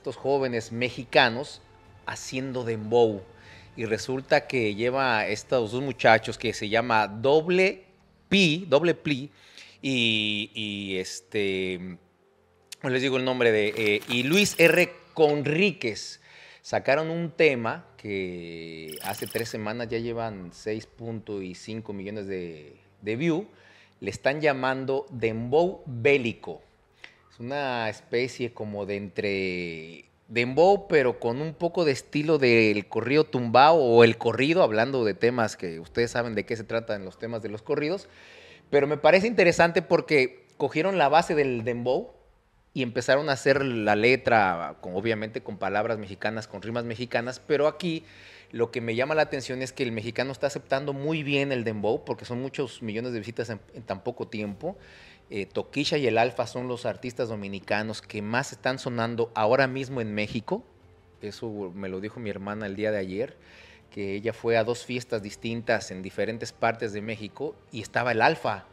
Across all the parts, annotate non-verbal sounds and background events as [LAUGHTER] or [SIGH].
estos jóvenes mexicanos haciendo dembow. Y resulta que lleva estos dos muchachos que se llama Doble Pi, Doble Pli, y, este, les digo el nombre de, eh, y Luis R. Conríquez. Sacaron un tema que hace tres semanas ya llevan 6.5 millones de, de view. Le están llamando Dembow Bélico una especie como de entre dembow, pero con un poco de estilo del corrido tumbao o el corrido, hablando de temas que ustedes saben de qué se trata en los temas de los corridos. Pero me parece interesante porque cogieron la base del dembow y empezaron a hacer la letra, con, obviamente con palabras mexicanas, con rimas mexicanas, pero aquí lo que me llama la atención es que el mexicano está aceptando muy bien el dembow, porque son muchos millones de visitas en tan poco tiempo, eh, Toquilla y el Alfa son los artistas dominicanos que más están sonando ahora mismo en México. Eso me lo dijo mi hermana el día de ayer, que ella fue a dos fiestas distintas en diferentes partes de México y estaba el Alfa.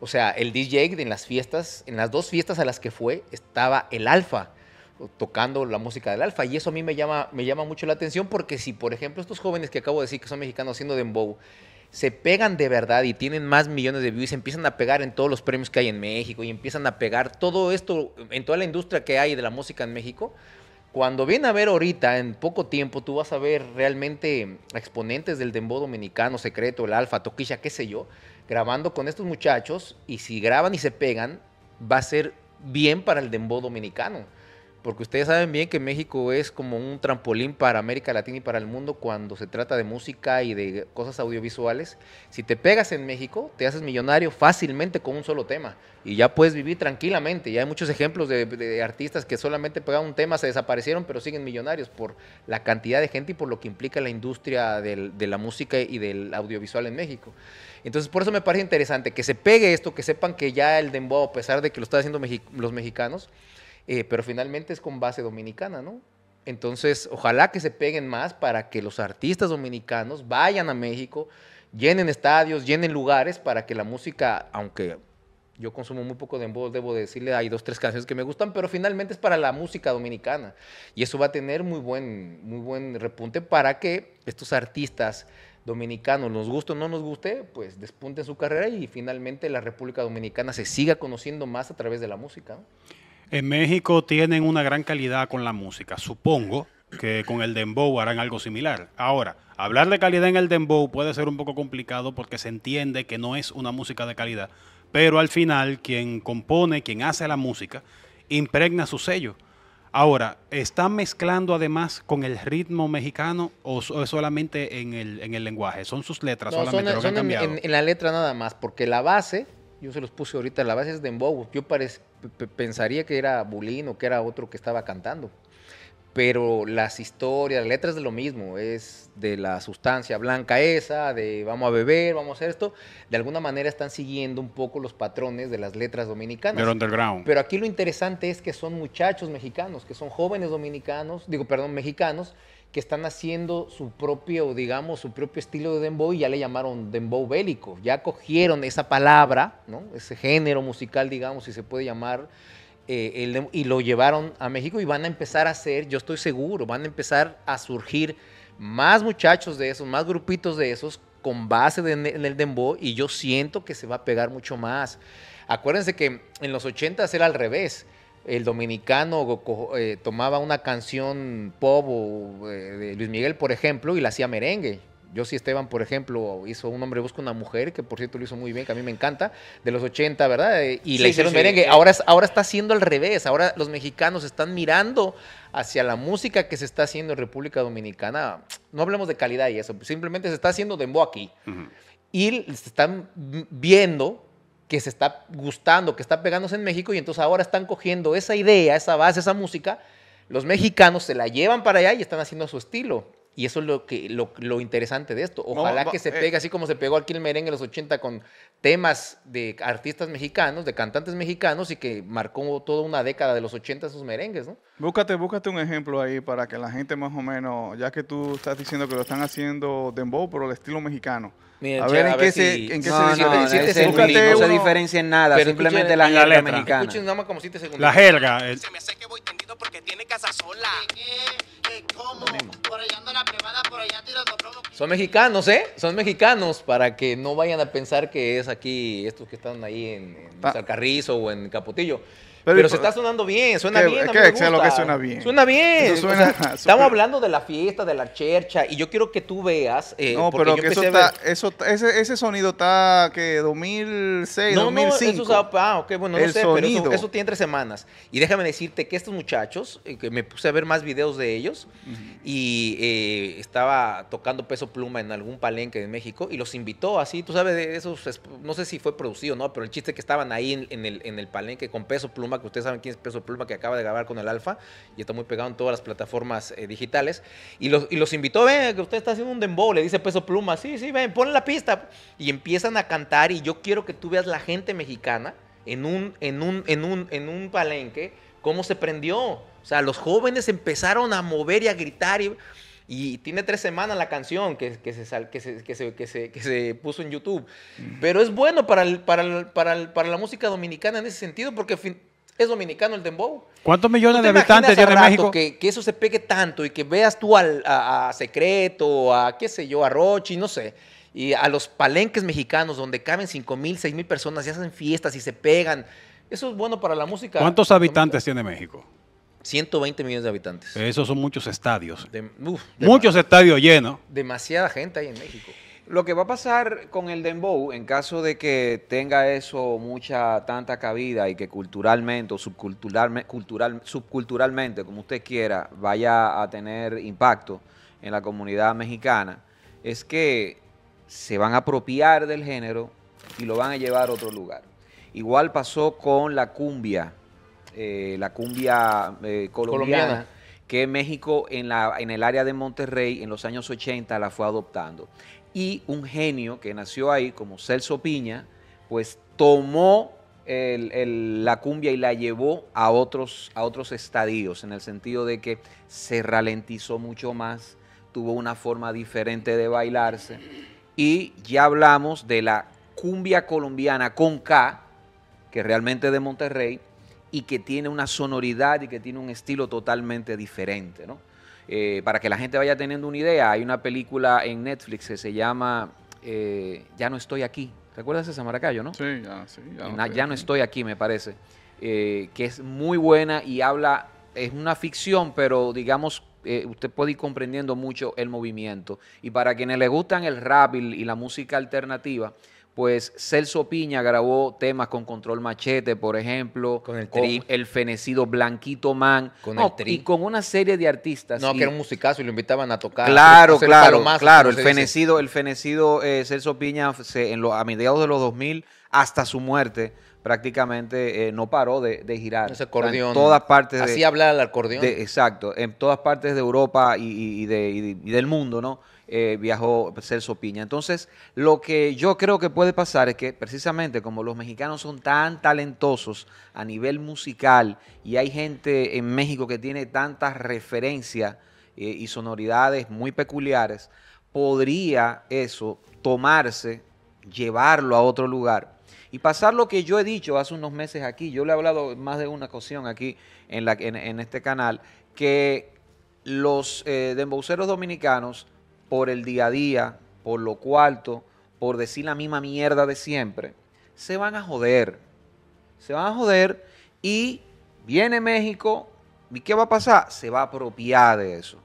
O sea, el DJ en las fiestas, en las dos fiestas a las que fue, estaba el Alfa tocando la música del alfa. Y eso a mí me llama, me llama mucho la atención porque si, por ejemplo, estos jóvenes que acabo de decir que son mexicanos haciendo dembow, se pegan de verdad y tienen más millones de views, empiezan a pegar en todos los premios que hay en México y empiezan a pegar todo esto en toda la industria que hay de la música en México. Cuando viene a ver ahorita, en poco tiempo, tú vas a ver realmente exponentes del dembow dominicano, Secreto, el Alfa, Toquilla, qué sé yo, grabando con estos muchachos y si graban y se pegan, va a ser bien para el dembow dominicano porque ustedes saben bien que México es como un trampolín para América Latina y para el mundo cuando se trata de música y de cosas audiovisuales. Si te pegas en México, te haces millonario fácilmente con un solo tema y ya puedes vivir tranquilamente. Ya hay muchos ejemplos de, artistas que solamente pegaron un tema, se desaparecieron, pero siguen millonarios por la cantidad de gente y por lo que implica la industria de la música y del audiovisual en México. Entonces, por eso me parece interesante que se pegue esto, que sepan que ya el dembow, a pesar de que lo están haciendo los mexicanos, eh, pero finalmente es con base dominicana, ¿no? Entonces, ojalá que se peguen más para que los artistas dominicanos vayan a México, llenen estadios, llenen lugares para que la música, aunque yo consumo muy poco de voz debo decirle, hay dos, tres canciones que me gustan, pero finalmente es para la música dominicana. Y eso va a tener muy buen, muy buen repunte para que estos artistas dominicanos, nos guste o no nos guste, pues despunten su carrera y finalmente la República Dominicana se siga conociendo más a través de la música. ¿no? En México tienen una gran calidad con la música. Supongo que con el dembow harán algo similar. Ahora, hablar de calidad en el dembow puede ser un poco complicado porque se entiende que no es una música de calidad. Pero al final, quien compone, quien hace la música, impregna su sello. Ahora, está mezclando además con el ritmo mexicano o, es solamente en el, en el lenguaje? ¿Son sus letras solamente lo que han cambiado? en, la letra nada más, porque la base yo se los puse ahorita, la base es Dembow. Yo pensaría que era Bulín o que era otro que estaba cantando pero las historias, las letras de lo mismo, es de la sustancia blanca esa, de vamos a beber, vamos a hacer esto, de alguna manera están siguiendo un poco los patrones de las letras dominicanas. Pero aquí lo interesante es que son muchachos mexicanos, que son jóvenes dominicanos, digo, perdón, mexicanos, que están haciendo su propio, digamos, su propio estilo de dembow y ya le llamaron dembow bélico, ya cogieron esa palabra, ¿no? Ese género musical, digamos, si se puede llamar, eh, y lo llevaron a México y van a empezar a hacer, yo estoy seguro, van a empezar a surgir más muchachos de esos, más grupitos de esos con base en el dembow y yo siento que se va a pegar mucho más. Acuérdense que en los 80 era al revés. El dominicano eh, tomaba una canción pop eh, de Luis Miguel, por ejemplo, y la hacía merengue. Yo sí, Esteban, por ejemplo, hizo Un hombre busca una mujer, que por cierto lo hizo muy bien, que a mí me encanta, de los 80, ¿verdad? Eh, y le hicieron merengue. Ahora, está haciendo al revés. Ahora los mexicanos están mirando hacia la música que se está haciendo en República Dominicana. No hablemos de calidad y eso, simplemente se está haciendo de aquí. Y están viendo que se está gustando, que está pegándose en México y entonces ahora están cogiendo esa idea, esa base, esa música. Los mexicanos se la llevan para allá y están haciendo su estilo. Y eso es lo, que, lo, lo interesante de esto. Ojalá que se eh, pegue, así como se pegó aquí el merengue en los 80 con temas de artistas mexicanos, de cantantes mexicanos y que marcó toda una década de los 80 esos merengues, ¿no? Búscate, búscate un ejemplo ahí para que la gente más o menos, ya que tú estás diciendo que lo están haciendo dembow, pero el estilo mexicano. a ver, en, qué se, en qué no, se, diferencia en nada, simplemente la, mexicana. La jerga. Se me hace que voy tendido porque tiene casa sola. Son mexicanos, ¿eh? Son mexicanos, para que no vayan a pensar que es aquí estos que están ahí en, en o en Capotillo. Pero, se está sonando bien, suena bien. A lo que suena bien. Suena bien. [LAUGHS] estamos hablando de la fiesta, de la chercha, y yo quiero que tú veas. Eh, no, pero que eso está. ese, sonido está que 2006, 2005. eso, ah, pero eso, tiene tres semanas. Y déjame decirte que estos muchachos, eh, que me puse a ver más videos de ellos, y eh, estaba tocando peso pluma en algún palenque de México, y los invitó así, tú sabes, de esos, no sé si fue producido, ¿no? Pero el chiste que estaban ahí el, en el palenque con peso pluma que ustedes saben quién es Peso Pluma, que acaba de grabar con el Alfa y está muy pegado en todas las plataformas eh, digitales. Y los, invitó, ven, que usted está haciendo un dembow, le dice Peso Pluma, sí, sí, ven, pon la pista. Y empiezan a cantar y yo quiero que tú veas la gente mexicana en un, en un, en un, en un palenque, cómo se prendió. O sea, los jóvenes empezaron a mover y a gritar y... tiene tres semanas la canción que, se, que, se, que, que, se, puso en YouTube. Pero es bueno para, el, para, la música dominicana en ese sentido porque es dominicano el dembow. ¿Cuántos millones de habitantes tiene México? Que, eso se pegue tanto y que veas tú al, a, Secreto, a qué sé yo, a Rochi, no sé, y a los palenques mexicanos donde caben 5 mil, 6 mil personas y hacen fiestas y se pegan. Eso es bueno para la música. ¿Cuántos habitantes tiene México? 120 millones de habitantes. Esos son muchos estadios. muchos estadios llenos. Demasiada gente hay en México. Lo que va a pasar con el dembow, en caso de que tenga eso mucha, tanta cabida y que culturalmente o subculturalmente, cultural, subculturalmente, como usted quiera, vaya a tener impacto en la comunidad mexicana, es que se van a apropiar del género y lo van a llevar a otro lugar. Igual pasó con la cumbia, eh, la cumbia eh, colombiana que México en, la, en el área de Monterrey en los años 80 la fue adoptando. Y un genio que nació ahí, como Celso Piña, pues tomó la cumbia y la llevó a otros, a otros estadios, en el sentido de que se ralentizó mucho más, tuvo una forma diferente de bailarse. Y ya hablamos de la cumbia colombiana con K, que realmente de Monterrey, y que tiene una sonoridad y que tiene un estilo totalmente diferente. ¿no? Eh, para que la gente vaya teniendo una idea, hay una película en Netflix que se llama eh, Ya no estoy aquí. ¿recuerdas esa Maracayo, no? Sí, ya, sí. Ya, no, ya no estoy aquí, me parece. Eh, que es muy buena y habla, es una ficción, pero digamos usted puede ir comprendiendo mucho el movimiento. Y para quienes le gustan el rap y la música alternativa, pues Celso Piña grabó temas con Control Machete, por ejemplo, con el, el fenecido Blanquito Man, con y con una serie de artistas. No, que era un musicazo y lo invitaban a tocar. Claro, claro, claro. El fenecido, el fenecido eh, Celso Piña se, en a mediados de los 2000 hasta su muerte prácticamente eh, no paró de, girar. Ese acordeón. todas partes. Así hablar el acordeón. exacto, en todas partes de Europa y del mundo, ¿no? Eh, viajó Celso pues, Piña. Entonces, lo que yo creo que puede pasar es que precisamente como los mexicanos son tan talentosos a nivel musical y hay gente en México que tiene tantas referencias eh, y sonoridades muy peculiares, podría eso tomarse, llevarlo a otro lugar y pasar lo que yo he dicho hace unos meses aquí, yo le he hablado más de una ocasión aquí en, este canal, que los eh, demboceros dominicanos por el día a día, por lo cuarto, por decir la misma mierda de siempre, se van a joder. Se van a joder y viene México y ¿qué va a pasar? Se va a apropiar de eso.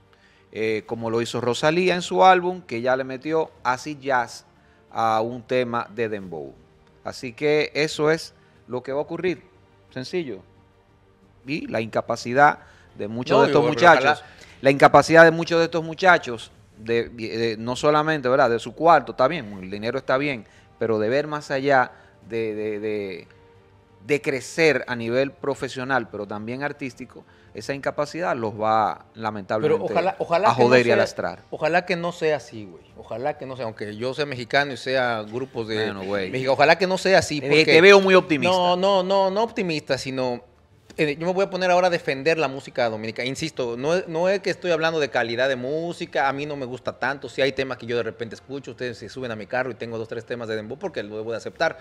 Eh, como lo hizo Rosalía en su álbum, que ya le metió así jazz a un tema de Dembow. Así que eso es lo que va a ocurrir. Sencillo. Y la incapacidad de muchos de estos muchachos. La incapacidad de muchos de estos muchachos no solamente, ¿verdad? De su cuarto, está bien, el dinero está bien, pero de ver más allá, de, de, crecer a nivel profesional, pero también artístico, esa incapacidad los va lamentablemente a joder y a lastrar. Ojalá que no sea así, güey. Ojalá que no sea, aunque yo sea mexicano y sea grupos de bueno, ojalá que no sea así. Porque, te veo muy optimista. No, no, no, no optimista, sino eh, yo me voy a poner ahora a defender la música dominicana. Insisto, no, no es que estoy hablando de calidad de música, a mí no me gusta tanto. Si hay temas que yo de repente escucho, ustedes se suben a mi carro y tengo dos, tres temas de dembow porque lo debo de aceptar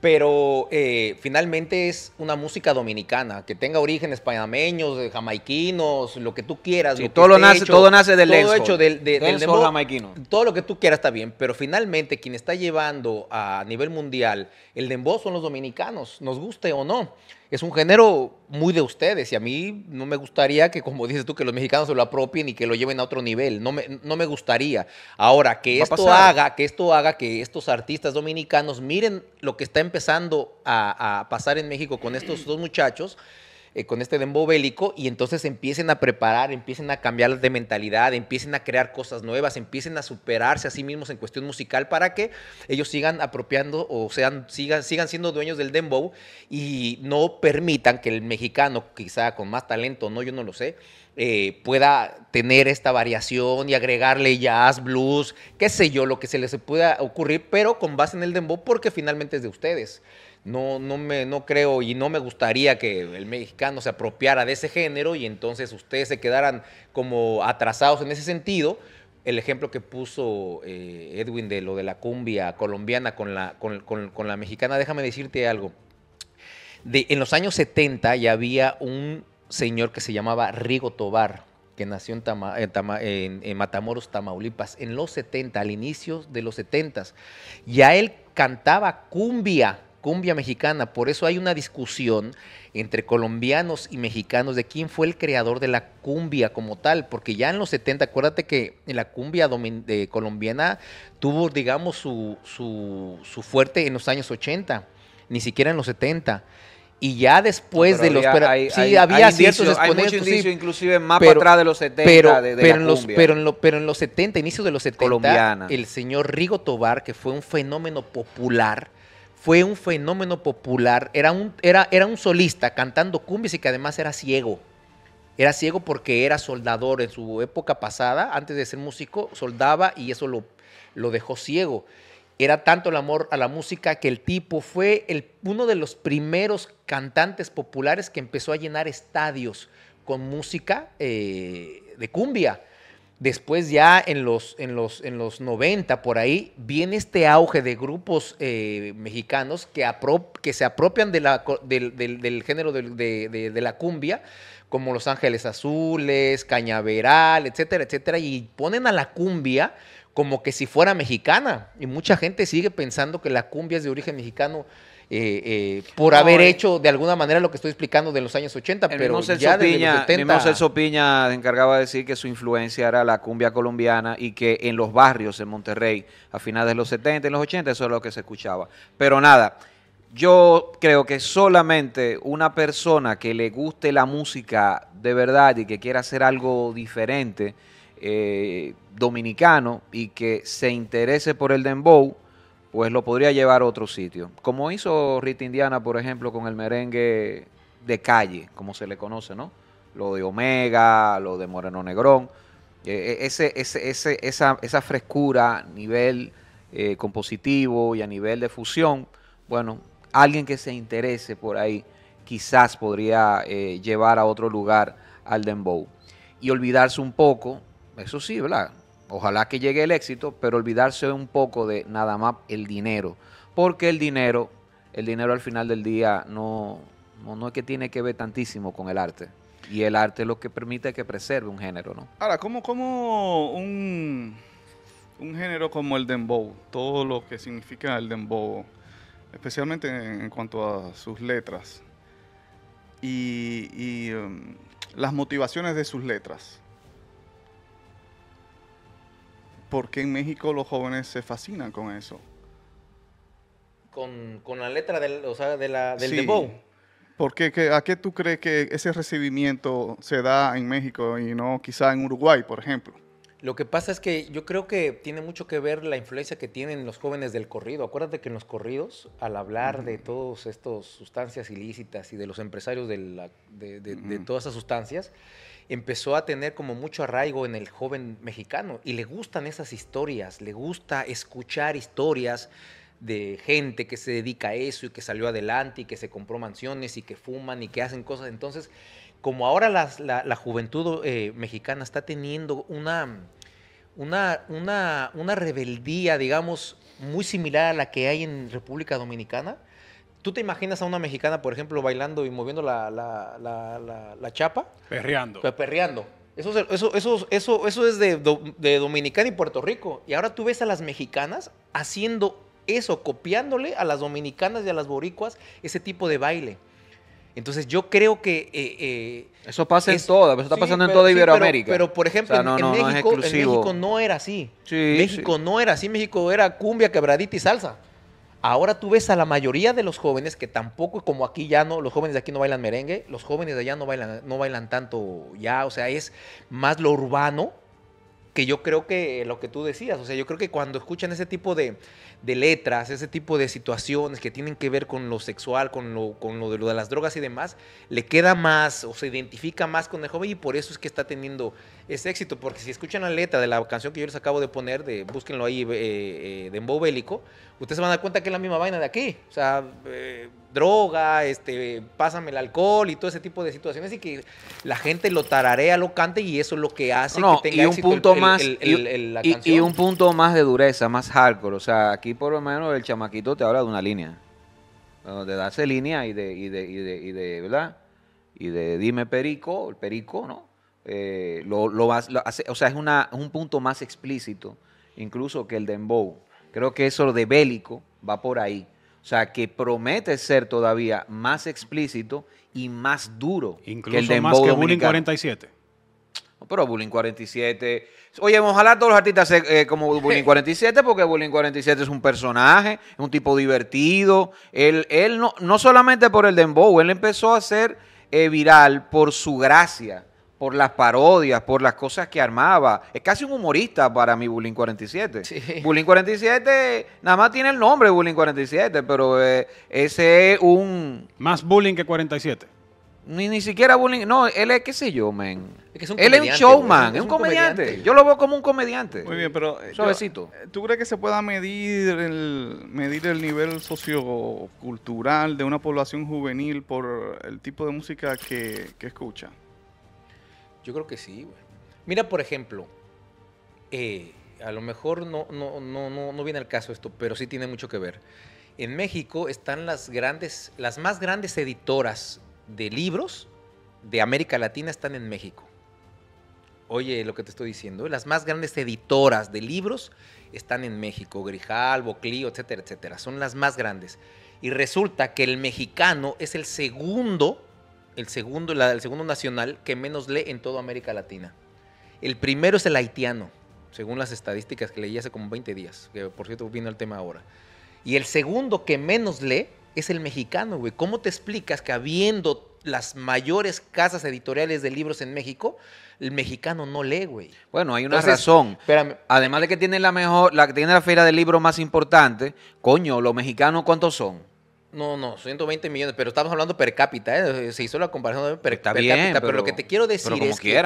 pero eh, finalmente es una música dominicana, que tenga orígenes panameños, eh, jamaiquinos, lo que tú quieras. Sí, todo, nace, todo nace del Todo hecho del, de, del jamaiquino. Todo lo que tú quieras está bien, pero finalmente quien está llevando a nivel mundial el dembow son los dominicanos, nos guste o no es un género muy de ustedes y a mí no me gustaría que, como dices tú, que los mexicanos se lo apropien y que lo lleven a otro nivel. No me, no me gustaría. Ahora, que esto haga, que esto haga que estos artistas dominicanos miren lo que está empezando a pasar en México con estos dos muchachos eh, con este dembow bélico y entonces empiecen a preparar, empiecen a cambiar de mentalidad, empiecen a crear cosas nuevas, empiecen a superarse a sí mismos en cuestión musical para que ellos sigan apropiando o sean, sigan, sigan siendo dueños del dembow y no permitan que el mexicano, quizá con más talento, no, yo no lo sé, eh, pueda tener esta variación y agregarle jazz, blues, qué sé yo, lo que se les pueda ocurrir, pero con base en el dembow porque finalmente es de ustedes no, no, me, creo y no me gustaría que el mexicano se apropiara de ese género y entonces ustedes se quedaran como atrasados en ese sentido. El ejemplo que puso eh, Edwin de lo de la cumbia colombiana con la, con, la mexicana, déjame decirte algo. De, en los años 70 ya había un señor que se llamaba Rigo Tobar, que nació en, Tama, en, Matamoros, Tamaulipas, en los 70, al inicio de los 70. Ya él cantaba cumbia cumbia mexicana. Por eso hay una discusión entre colombianos y mexicanos de quién fue el creador de la cumbia como tal, porque ya en los 70, acuérdate que la cumbia de colombiana tuvo, digamos, su, su, fuerte en los años 80, ni siquiera en los 70 y ya después de los sí había ciertos inclusive más para atrás de los 70 pero, pero, en los, pero, en los, pero en los 70 inicios de los 70 Colombiana. el señor Rigo Tobar que fue un fenómeno popular fue un fenómeno popular, era un, solista cantando cumbias y que además era ciego. Era ciego porque era soldador en su época pasada, antes de ser músico, soldaba y eso lo, dejó ciego. Era tanto el amor a la música que el tipo fue el, uno de los primeros cantantes populares que empezó a llenar estadios con música eh, de cumbia. Después ya en los, en los, en los 90, por ahí, viene este auge de grupos eh, mexicanos que, que, se apropian del, género de, de, la cumbia, como Los Ángeles Azules, Cañaveral, etcétera, etcétera, y ponen a la cumbia como que si fuera mexicana. Y mucha gente sigue pensando que la cumbia es de origen mexicano. Eh, eh, por haber eh. hecho de alguna manera lo que estoy explicando de los años 80, pero ya mismo Piña se encargaba de decir que su influencia era la cumbia colombiana y que en los barrios en Monterrey, a finales de los 70 y los 80, eso es lo que se escuchaba. Pero nada, yo creo que solamente una persona que le guste la música de verdad y que quiera hacer algo diferente, dominicano, y que se interese por el dembow, pues lo podría llevar a otro sitio. Como hizo Rita Indiana, por ejemplo, con el merengue de calle, como se le conoce, ¿no? Lo de Omega, lo de Moreno Negrón. Eh, eh, ese, ese, esa, esa, frescura a nivel eh, compositivo y a nivel de fusión, bueno, alguien que se interese por ahí quizás podría llevar a otro lugar al dembow. Y olvidarse un poco, eso sí, ¿verdad? Ojalá que llegue el éxito, pero olvidarse un poco de nada más el dinero. Porque el dinero, el dinero al final del día no, no, es que tiene que ver tantísimo con el arte. Y el arte es lo que permite que preserve un género, ¿no? Ahora, ¿cómo, un, un género como el dembow, todo lo que significa el dembow, especialmente en, cuanto a sus letras y, em, las motivaciones de sus letras? ¿por qué en México los jóvenes se fascinan con eso? Con, con la letra del, o de la, del ¿Por qué, qué, ¿A qué tú crees que ese recibimiento se da en México y no quizá en Uruguay, por ejemplo? Lo que pasa es que yo creo que tiene mucho que ver la influencia que tienen los jóvenes del corrido. Acuérdate que en los corridos, al hablar de todas estas sustancias ilícitas y de los empresarios de, la, de, de todas esas sustancias, empezó a tener como mucho arraigo en el joven mexicano y le gustan esas historias, le gusta escuchar historias de gente que se dedica a eso y que salió adelante y que se compró mansiones y que fuman y que hacen cosas. Entonces, como ahora la, juventud eh, mexicana está teniendo una, una, una, rebeldía, digamos, muy similar a la que hay en República Dominicana, ¿Tú te imaginas a una mexicana, por ejemplo, bailando y moviendo la, chapa? Perreando. Perreando. Eso, eso, eso, eso, eso es de, Dominicana y Puerto Rico. Y ahora tú ves a las mexicanas haciendo eso, copiándole a las dominicanas y a las boricuas ese tipo de baile. Entonces yo creo que... Eh, eh, eso pasa en toda, eso está pasando en toda Iberoamérica. pero, por ejemplo, en, México, no en, México, no era así. México no era así, México era cumbia, quebradita y salsa. Ahora tú ves a la mayoría de los jóvenes que tampoco, como aquí ya no, los jóvenes de aquí no bailan merengue, los jóvenes de allá no bailan, no bailan tanto ya, o sea, es más lo urbano, que yo creo que lo que tú decías, o sea, yo creo que cuando escuchan ese tipo de, letras, ese tipo de situaciones que tienen que ver con lo sexual, con lo, con lo de, lo de las drogas y demás, le queda más o se identifica más con el joven y por eso es que está teniendo ese éxito, porque si escuchan la letra de la canción que yo les acabo de poner, de búsquenlo ahí, eh, eh, de Embo Bélico, ustedes se van a dar cuenta que es la misma vaina de aquí, o sea... Eh, droga, este, pásame el alcohol y todo ese tipo de situaciones y que la gente lo tararea, lo cante y eso es lo que hace y un punto más y, un punto más de dureza, más hardcore, o sea, aquí por lo menos el chamaquito te habla de una línea, de darse línea y de y de, y de, ¿verdad? Y de dime perico, el perico, ¿no? Eh, lo, o sea, es, una, es un punto más explícito incluso que el de dembow. Creo que eso de bélico va por ahí. O sea, que promete ser todavía más explícito y más duro que el de más que Bullying 47. pero Bullying 47. Oye, ojalá todos los artistas sean eh, como Bullying 47, [LAUGHS] porque Bullying 47 es un personaje, es un tipo divertido. Él, él no, no solamente por el Dembow, él empezó a ser eh, viral por su gracia por las parodias, por las cosas que armaba. Es casi un humorista para mi Bullying 47. Bullying 47, nada más tiene el nombre Bullying 47, pero eh, ese es un... Más bullying que 47. Ni, ni siquiera bullying. No, él es, qué sé yo, man. él es un showman, es un, comediante. Yo lo veo como un comediante. Muy bien, pero. Eh, Suavecito. Eh, ¿Tú crees que se pueda medir el, medir el nivel sociocultural de una población juvenil por el tipo de música que escucha? Yo creo que sí, güey. Mira, por ejemplo, eh, a lo mejor no, no, no, no, no viene al caso esto, pero sí tiene mucho que ver. En México están las grandes, las más grandes editoras de libros de América Latina están en México. Oye, lo que te estoy diciendo, las más grandes editoras de libros están en México, Grijal, Clio, etcétera, etcétera. Son las más grandes. Y resulta que el mexicano es el segundo el segundo, el segundo nacional que menos lee en toda América Latina. El primero es el haitiano, según las estadísticas que leí hace como 20 días, que por cierto vino el tema ahora. Y el segundo que menos lee es el mexicano, güey. ¿Cómo te explicas que habiendo las mayores casas editoriales de libros en México, el mexicano no lee, güey. Bueno, hay una razón. Además de que tiene la mejor, la que tiene la feria del libro más importante, coño, los mexicanos cuántos son? No, no, 120 millones, pero estamos hablando per cápita, ¿eh? eh se hizo la comparación per, cápita, pero, lo que te quiero decir es que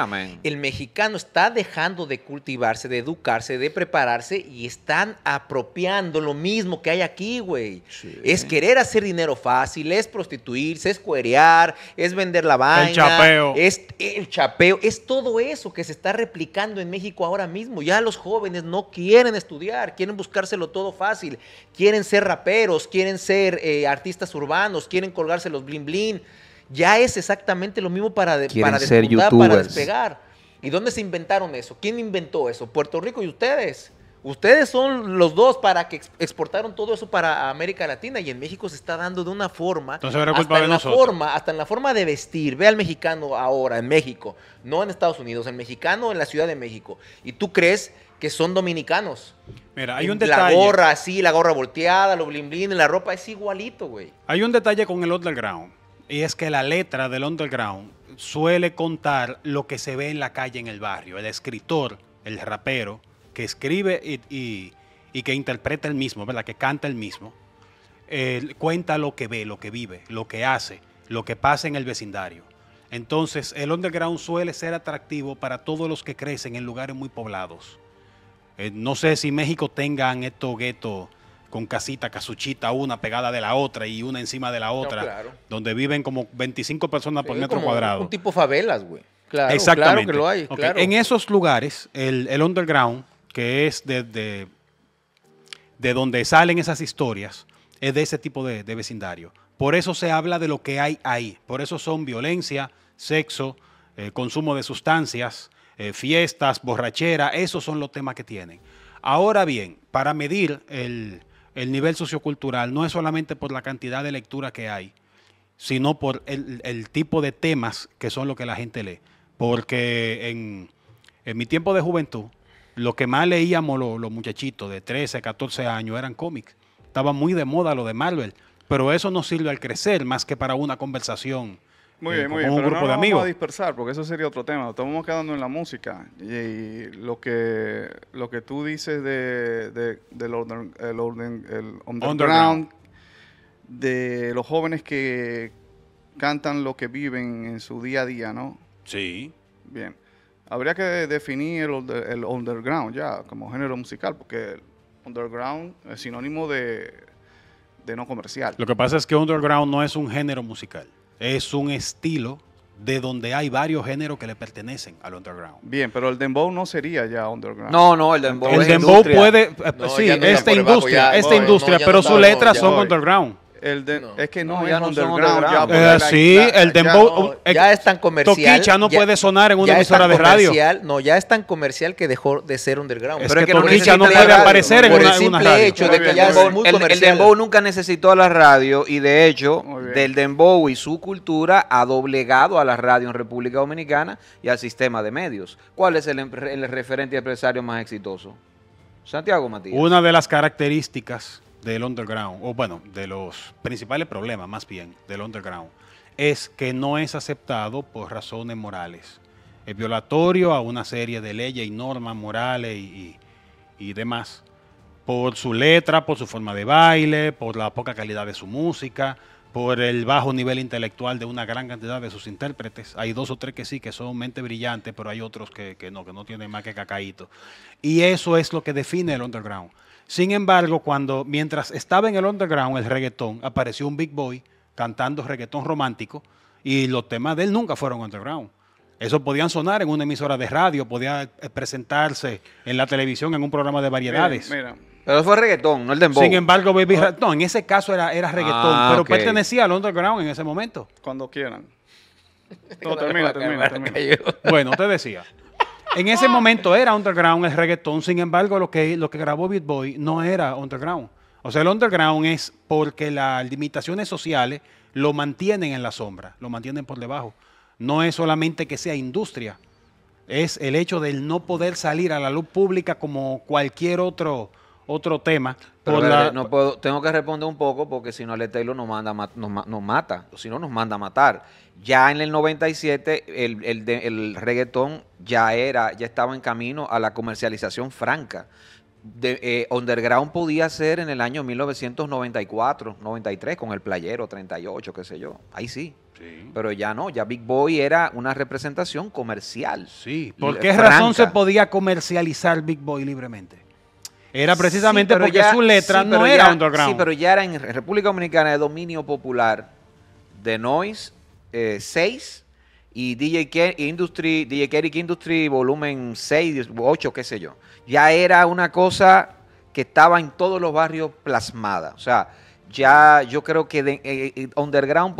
el mexicano está dejando de cultivarse, de educarse, de prepararse y están apropiando lo mismo que hay aquí, güey. Es querer hacer dinero fácil, es prostituirse, es cuerear, es vender la vaina. El chapeo. Es el chapeo, es todo eso que se está replicando en México ahora mismo. Ya los jóvenes no quieren estudiar, quieren buscárselo todo fácil, quieren ser raperos, quieren ser eh, artistas urbanos, quieren colgarse los blin blin. Ya es exactamente lo mismo para, para despegar. ¿Y dónde se inventaron eso? ¿Quién inventó eso? Puerto Rico y ustedes. Ustedes son los dos para que exportaron todo eso para América Latina y en México se está dando de una forma. hasta en La forma, hasta en la forma de vestir. Ve al mexicano ahora en México, no en Estados Unidos, el mexicano en la Ciudad de México. Y tú crees que son dominicanos. Mira, hay un detalle. La gorra así, la gorra volteada, los blin la ropa es igualito, güey. Hay un detalle con el underground. Y es que la letra del underground suele contar lo que se ve en la calle, en el barrio. El escritor, el rapero, que escribe y, que interpreta el mismo, ¿verdad? Que canta el mismo. Eh, cuenta lo que ve, lo que vive, lo que hace, lo que pasa en el vecindario. Entonces, el underground suele ser atractivo para todos los que crecen en lugares muy poblados eh, no sé si México tengan estos guetos con casita, casuchita, una pegada de la otra y una encima de la otra, donde viven como 25 personas por metro como cuadrado. Un tipo favelas, güey. Claro, que lo hay. En esos lugares, el, underground, que es de, de, donde salen esas historias, es de ese tipo de, vecindario. Por eso se habla de lo que hay ahí. Por eso son violencia, sexo, eh, consumo de sustancias, eh, fiestas, borrachera, esos son los temas que tienen. Ahora bien, para medir el, nivel sociocultural no es solamente por la cantidad de lectura que hay, sino por el, tipo de temas que son lo que la gente lee. Porque en, mi tiempo de juventud, lo que más leíamos los, los, muchachitos de 13, 14 años eran cómics. Estaba muy de moda lo de Marvel, pero eso no sirve al crecer más que para una conversación muy eh, bien, muy bien. pero no de vamos a dispersar porque eso sería otro tema. Estamos quedando en la música. Y, lo que lo que tú dices de, del el underground, de los jóvenes que cantan lo que viven en su día a día, ¿no? Sí. Bien. Habría que definir el, underground ya como género musical porque underground es sinónimo de, de no comercial. Lo que pasa es que underground no es un género musical es un estilo de donde hay varios géneros que le pertenecen al underground. Bien, pero el dembow no sería ya underground. No, no, el dembow. El es dembow industria. puede, eh, pues, sí, esta industria, esta industria, pero sus letras son underground. El Es que no, no ya es no underground. eh, sí, el dembow. Um, eh, ya, es tan comercial. Toquicha no puede sonar en una emisora de radio. No, ya es tan comercial que dejó de ser underground. Es pero que, es que Toquicha no, puede aparecer en una, simple radio. hecho de que ya es muy comercial. El, dembow nunca necesitó a la radio y de hecho, del dembow y su cultura ha doblegado a la radio en República Dominicana y al sistema de medios. ¿Cuál es el, el referente empresario más exitoso? Santiago Matías. Una de las características del underground, o bueno, de los principales problemas más bien del underground, es que no es aceptado por razones morales. Es violatorio a una serie de leyes y normas morales y, demás. Por su letra, por su forma de baile, por la poca calidad de su música, por el bajo nivel intelectual de una gran cantidad de sus intérpretes. Hay dos o tres que sí, que son mente brillante, pero hay otros que, que no, que no tienen más que cacaíto. Y eso es lo que define el underground. Sin embargo, cuando mientras estaba en el underground el reggaetón, apareció un big boy cantando reggaetón romántico y los temas de él nunca fueron underground. Eso podían sonar en una emisora de radio, podía eh, presentarse en la televisión en un programa de variedades. Pero eso fue reggaetón, no el dembow. Sin embargo, Baby ah. no, en ese caso era, era reggaetón, ah, pero pertenecía al underground en ese momento. Cuando quieran. [LAUGHS] termina, termina, termina. Bueno, te decía. En ese momento era underground el reggaetón, sin embargo, lo que, lo que grabó Beat Boy no era underground. O sea, el underground es porque las limitaciones sociales lo mantienen en la sombra, lo mantienen por debajo. No es solamente que sea industria, es el hecho del no poder salir a la luz pública como cualquier otro otro tema. no tengo que responder un poco porque si no, el Taylor nos, manda, nos, nos mata, si no, nos manda a matar. Ya en el 97 el, el, reggaetón ya era, ya estaba en camino a la comercialización franca. De, eh, underground podía ser en el año 1994, 93, con el Playero 38, qué sé yo. Ahí sí. Pero ya no, ya Big Boy era una representación comercial. Sí. ¿Por qué razón se podía comercializar Big Boy libremente? Era precisamente porque su letra no era underground. Sí, pero ya era en República Dominicana de dominio popular de Noise 6 eh, y DJ K Industry, DJ Industry volumen 6, 8, qué sé yo. Ya era una cosa que estaba en todos los barrios plasmada. O sea, ya yo creo que eh, eh, underground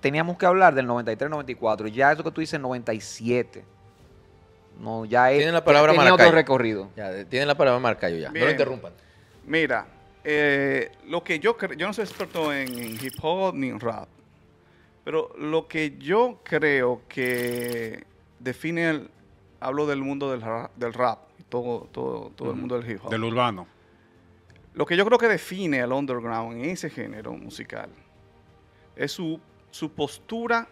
teníamos que hablar del 93, 94, ya eso que tú dices 97. No, ya la palabra tiene recorrido. Ya, la palabra Marcayo ya. No lo interrumpan. Mira, lo que yo creo, yo no soy experto en, en hip hop ni en rap. Pero lo que yo creo que define el, hablo del mundo del, del rap, todo, todo, todo el mundo del hip hop. Del urbano. Lo que yo creo que define al underground en ese género musical es su, su postura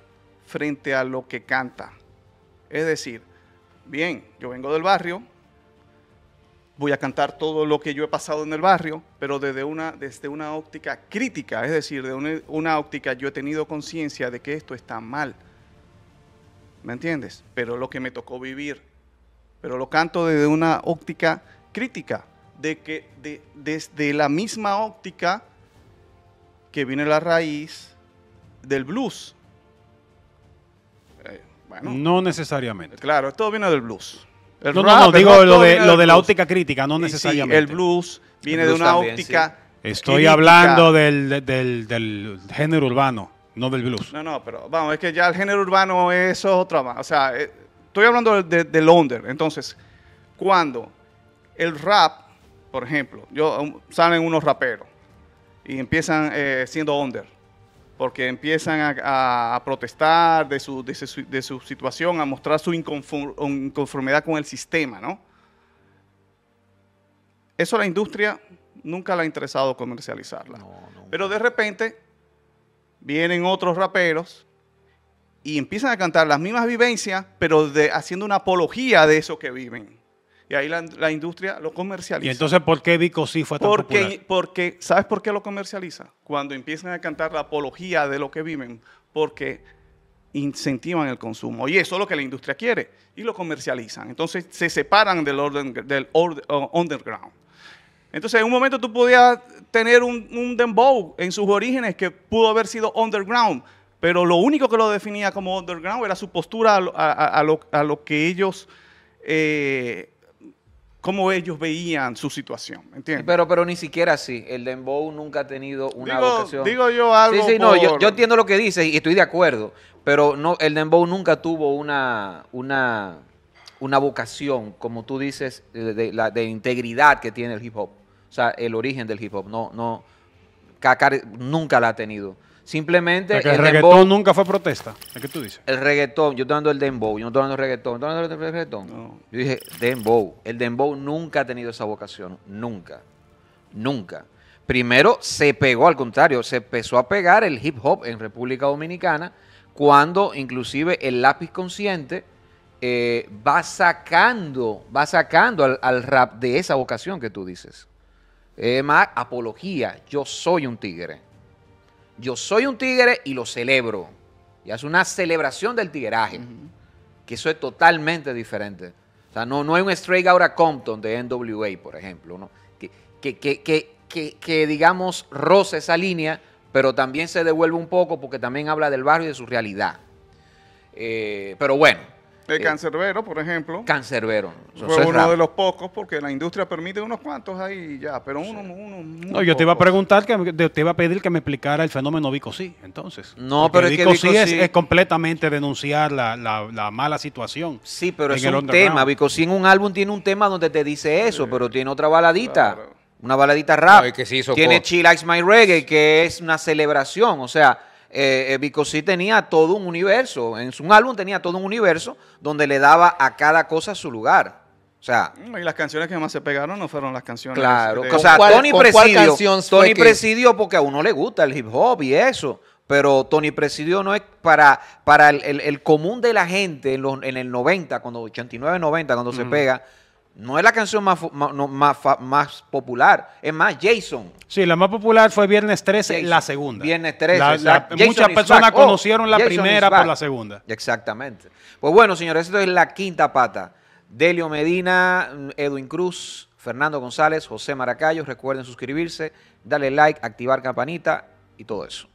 frente a lo que canta. Es decir, bien, yo vengo del barrio, voy a cantar todo lo que yo he pasado en el barrio, pero desde una, desde una óptica crítica, es decir, de una, óptica yo he tenido conciencia de que esto está mal. ¿Me entiendes? Pero lo que me tocó vivir, pero lo canto desde una óptica crítica, de que de, desde la misma óptica que viene la raíz del blues. Eh, bueno, no necesariamente. Claro, todo viene del blues no, no, digo lo de, la óptica crítica, no necesariamente. el blues viene de una óptica. Estoy hablando del, género urbano, no del blues. No, no, pero vamos, es que ya el género urbano es otra más. O sea, eh, estoy hablando del under. Entonces, cuando el rap, por ejemplo, yo, um, salen unos raperos y empiezan eh, siendo under porque empiezan a, protestar de su, de, su, situación, a mostrar su inconformidad con el sistema, ¿no? Eso la industria nunca le ha interesado comercializarla. Pero de repente vienen otros raperos y empiezan a cantar las mismas vivencias, pero haciendo una apología de eso que viven y ahí la, industria lo comercializa. ¿Y entonces por qué Vico sí fue tan porque, popular? Porque, ¿sabes por qué lo comercializa? Cuando empiezan a cantar la apología de lo que viven, porque incentivan el consumo. Y eso es lo que la industria quiere. Y lo comercializan. Entonces se separan del, orden, del underground. Entonces, en un momento tú podías tener un, un, dembow en sus orígenes que pudo haber sido underground, pero lo único que lo definía como underground era su postura a, lo, que ellos eh, cómo ellos veían su situación, ¿entiendes? Pero, pero ni siquiera así. El Dembow nunca ha tenido una vocación. Digo yo algo. Sí, sí, no, yo, entiendo lo que dices y estoy de acuerdo. Pero no, el Dembow nunca tuvo una, una, una vocación, como tú dices, de, la, de integridad que tiene el hip hop. O sea, el origen del hip hop. No, no. nunca la ha tenido. Simplemente. el, reggaetón nunca fue protesta. ¿Qué tú dices? El reggaetón, yo estoy dando el dembow, yo no estoy dando el reggaetón, estoy reggaetón. Yo dije, dembow. El dembow nunca ha tenido esa vocación, nunca. Nunca. Primero se pegó, al contrario, se empezó a pegar el hip hop en República Dominicana cuando inclusive el lápiz consciente eh, va sacando, va sacando al, rap de esa vocación que tú dices. Es más apología, yo soy un tigre yo soy un tigre y lo celebro. Y es una celebración del tigreaje, que eso es totalmente diferente. O sea, no, no hay un straight out Compton de NWA, por ejemplo, ¿no? que, digamos roce esa línea, pero también se devuelve un poco porque también habla del barrio y de su realidad. Eh, pero bueno, eh, el cancerbero, por ejemplo. Cancerbero. fue uno de los pocos, porque la industria permite unos cuantos ahí ya, pero uno, uno, uno No, yo te iba a preguntar, que te iba a pedir que me explicara el fenómeno Vico sí, entonces. No, pero Vico, es que es, completamente denunciar la, mala situación. Sí, pero es un tema. Vico sí en un álbum tiene un tema donde te dice eso, pero tiene otra baladita. Una baladita rap. que sí tiene She Likes My Reggae, que es una celebración. O sea, eh, Vico eh, tenía todo un universo. En su álbum tenía todo un universo donde le daba a cada cosa su lugar. O sea, mm, y las canciones que más se pegaron no fueron las canciones. Claro, o sea, Tony Presidio, Tony Presidio porque a uno le gusta el hip hop y eso, pero Tony Presidio no es para, para el, común de la gente en, en el 90, cuando 89, 90, cuando se pega, no es la canción más, más, más, popular. Es más, Jason. Sí, la más popular fue Viernes 13, y la segunda. Viernes 13. La, muchas personas oh, conocieron la primera por la segunda. Exactamente. Pues bueno, señores, esto es la quinta pata. Delio Medina, Edwin Cruz, Fernando González, José Maracayo. Recuerden suscribirse, darle like, activar campanita y todo eso.